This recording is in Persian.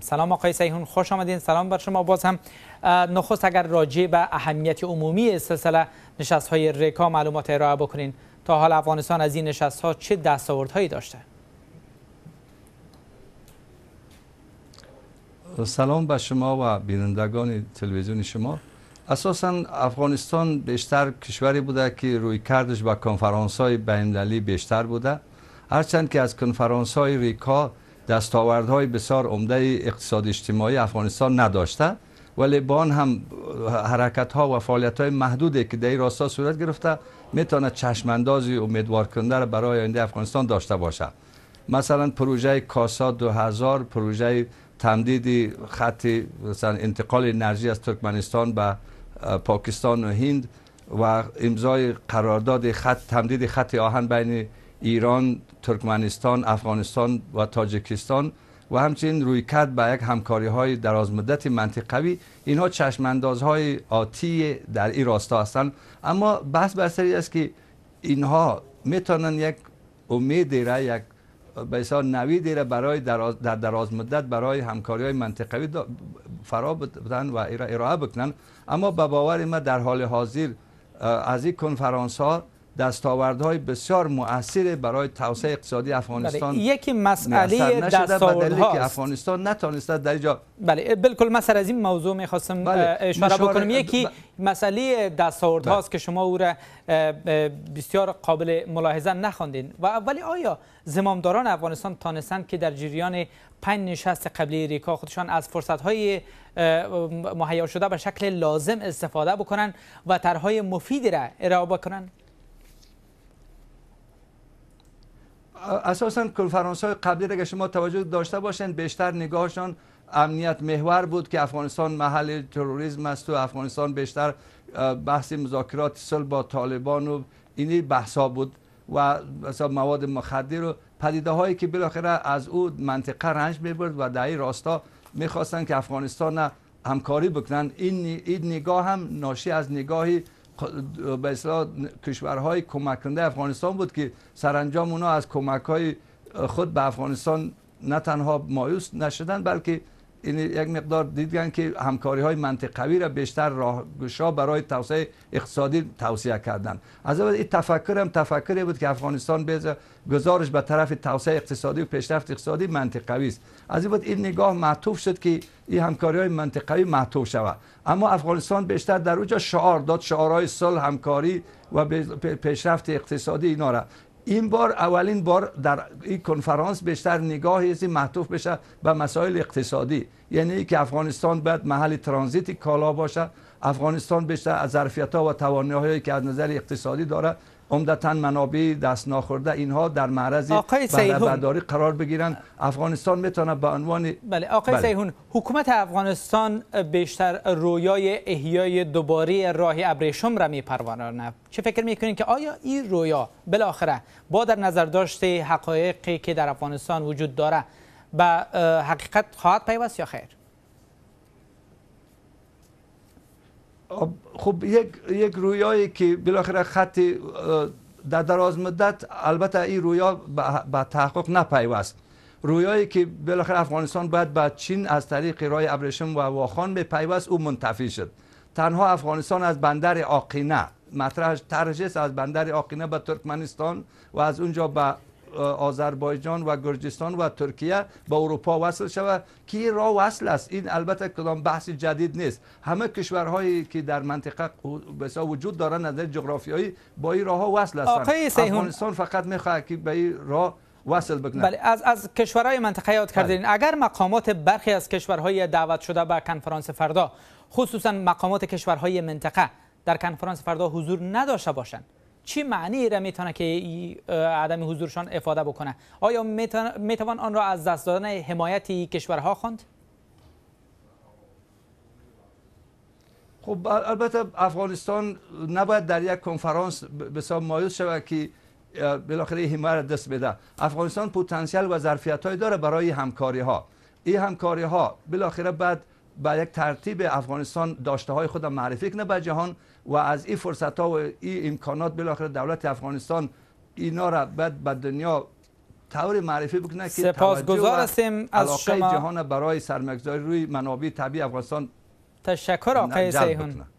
سلام آقای سیحون خوش آمدین سلام بر شما باز هم نخست اگر راجع به اهمیت عمومی سلسله نشست های ریکا معلومات ارائه بکنین تا حال افغانستان از این نشست ها چه هایی داشته سلام به شما و بینندگان تلویزیون شما اساسا افغانستان بیشتر کشوری بوده که روی کردش به کنفرانس های بینالمللی بیشتر بوده هرچند که از کنفرانس های ریکا دستاوردهای بسیار عمده اقتصاد اجتماعی افغانستان نداشته ولی با آن هم حرکت ها و فعالیت های محدودی که در راستا صورت گرفته میتونه چشماندازی امیدوار کننده را برای آینده افغانستان داشته باشه مثلا پروژه کاسا 2000 پروژه تمدید خط مثلا انتقال انرژی از ترکمنستان به پاکستان و هند و امضای قرارداد خط تمدید خط آهن بین ایران، ترکمنستان، افغانستان و تاجکستان و همچنین روی کرد به یک همکاری های درازمدت منطقوی اینها چشمنداز های آتی در این راستا هستند اما بحث بر است که اینها میتونن یک امید را یک بسیار نویدی را برای دراز مدت برای همکاری های منطقوی فرا بدن و ارائه بکنن اما به باور ما در حال حاضر از این کنفرانس ها دستاوردهای بسیار مؤثر برای توسعه اقتصادی بله، افغانستان یکی مسئله دستاوردها که افغانستان نتونسته در اینجا بله بالکل مسئله از این موضوع میخواستم بله. اشاره بکنم یکی مسئله دستاوردهاست بله. که شما او را بسیار قابل ملاحظه نخوندین و اولی آیا زمامداران افغانستان تانستند که در جریان پنج نشست قبلی ریکا خودشان از های مهیا شده به شکل لازم استفاده بکنن و طرحهای مفیدی را ارائه بکنن اساسا کنفرانس های قبلی را شما توجه داشته باشند بیشتر نگاهشان امنیت محور بود که افغانستان محل تروریسم است و افغانستان بیشتر بحث مذاکرات صلح با طالبان و اینی بحثا بود و مثلا مواد مخدر و پدیده هایی که بالاخره از او منطقه رنج میبرد و در این راستا میخواستن که افغانستان همکاری بکنن این, این نگاه هم ناشی از نگاهی به اصطلاح کشورهای کمک افغانستان بود که سرانجام اونا از کمک های خود به افغانستان نه تنها مایوس نشدن بلکه این یک مقدار دیدن که همکاری های منطقوی را بیشتر راهگشا برای توسعه اقتصادی توصیه کردن از این تفکر هم تفکری بود که افغانستان به گزارش به طرف توسعه اقتصادی و پیشرفت اقتصادی منطقوی است از این بود این نگاه معطوف شد که این همکاری های منطقوی معطوف شود اما افغانستان بیشتر در اونجا شعار داد شعارهای صلح همکاری و پیشرفت اقتصادی اینا را این بار اولین بار در این کنفرانس بیشتر نگاهی است محتوف بشه به مسائل اقتصادی یعنی که افغانستان باید محل ترانزیت کالا باشه افغانستان بیشتر از ظرفیت ها و هایی که از نظر اقتصادی داره عمدتا منابع دست ناخورده اینها در معرض برداری قرار بگیرند افغانستان میتونه به عنوان بله آقای بله. سیهون حکومت افغانستان بیشتر رویای احیای دوباره راه ابریشم را میپروانه چه فکر میکنید که آیا این رویا بالاخره با در نظر داشت حقایقی که در افغانستان وجود داره به حقیقت خواهد پیوست یا خیر خب یک یک رویایی که بالاخره خط در دراز مدت البته این رویا به تحقق نپیوست رویایی که بالاخره افغانستان باید به چین از طریق رای ابریشم و واخان به پیوست او منتفی شد تنها افغانستان از بندر آقینه مطرح ترجیس از بندر آقینه به ترکمنستان و از اونجا به آذربایجان و گرجستان و ترکیه به اروپا وصل شود که این راه وصل است این البته کدام بحث جدید نیست همه کشورهایی که در منطقه بسا وجود دارند نظر جغرافیایی با این راه ها وصل هستند افغانستان فقط میخواد که به این راه وصل بکنه بله از از کشورهای منطقه یاد بله. کردین اگر مقامات برخی از کشورهای دعوت شده به کنفرانس فردا خصوصا مقامات کشورهای منطقه در کنفرانس فردا حضور نداشته باشند چه معنی را میتونه که عدم حضورشان افاده بکنه آیا میتوان آن را از دست دادن حمایت کشورها خواند خب البته افغانستان نباید در یک کنفرانس بسیار مایوس شود که بالاخره حمایت دست بده افغانستان پتانسیل و ظرفیت های داره برای همکاری ها این همکاری ها بالاخره بعد به یک ترتیب افغانستان داشته های خودم معرفی کنه به جهان و از این فرصت ها و این امکانات بالاخره دولت افغانستان اینا را بعد به دنیا طور معرفی بکنه که سپاسگزار هستیم از شما جهان برای سرمایه‌گذاری روی منابع طبیعی افغانستان تشکر آقای سیحون